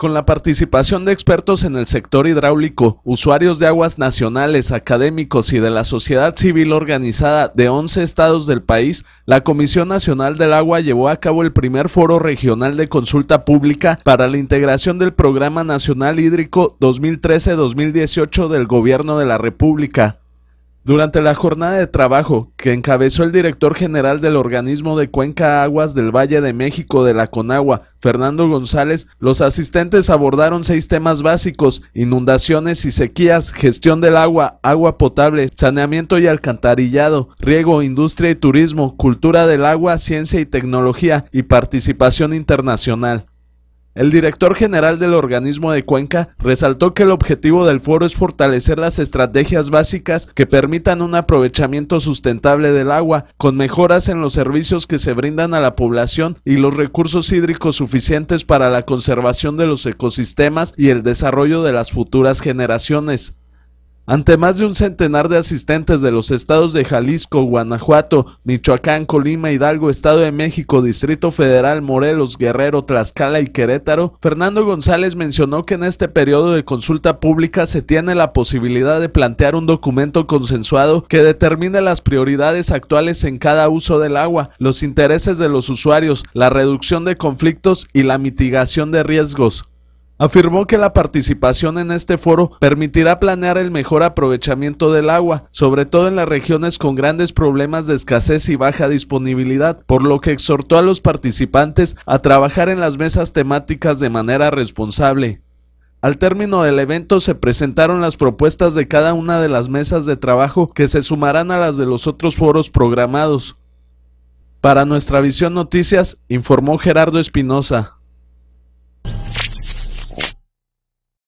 con la participación de expertos en el sector hidráulico, usuarios de aguas nacionales, académicos y de la sociedad civil organizada de 11 estados del país, la Comisión Nacional del Agua llevó a cabo el primer foro regional de consulta pública para la integración del Programa Nacional Hídrico 2013-2018 del Gobierno de la República, durante la jornada de trabajo que encabezó el director general del organismo de Cuenca Aguas del Valle de México de la Conagua, Fernando González, los asistentes abordaron seis temas básicos, inundaciones y sequías, gestión del agua, agua potable, saneamiento y alcantarillado, riego, industria y turismo, cultura del agua, ciencia y tecnología y participación internacional. El director general del organismo de Cuenca resaltó que el objetivo del foro es fortalecer las estrategias básicas que permitan un aprovechamiento sustentable del agua, con mejoras en los servicios que se brindan a la población y los recursos hídricos suficientes para la conservación de los ecosistemas y el desarrollo de las futuras generaciones. Ante más de un centenar de asistentes de los estados de Jalisco, Guanajuato, Michoacán, Colima, Hidalgo, Estado de México, Distrito Federal, Morelos, Guerrero, Tlaxcala y Querétaro, Fernando González mencionó que en este periodo de consulta pública se tiene la posibilidad de plantear un documento consensuado que determine las prioridades actuales en cada uso del agua, los intereses de los usuarios, la reducción de conflictos y la mitigación de riesgos. Afirmó que la participación en este foro permitirá planear el mejor aprovechamiento del agua, sobre todo en las regiones con grandes problemas de escasez y baja disponibilidad, por lo que exhortó a los participantes a trabajar en las mesas temáticas de manera responsable. Al término del evento se presentaron las propuestas de cada una de las mesas de trabajo que se sumarán a las de los otros foros programados. Para nuestra visión noticias, informó Gerardo Espinosa.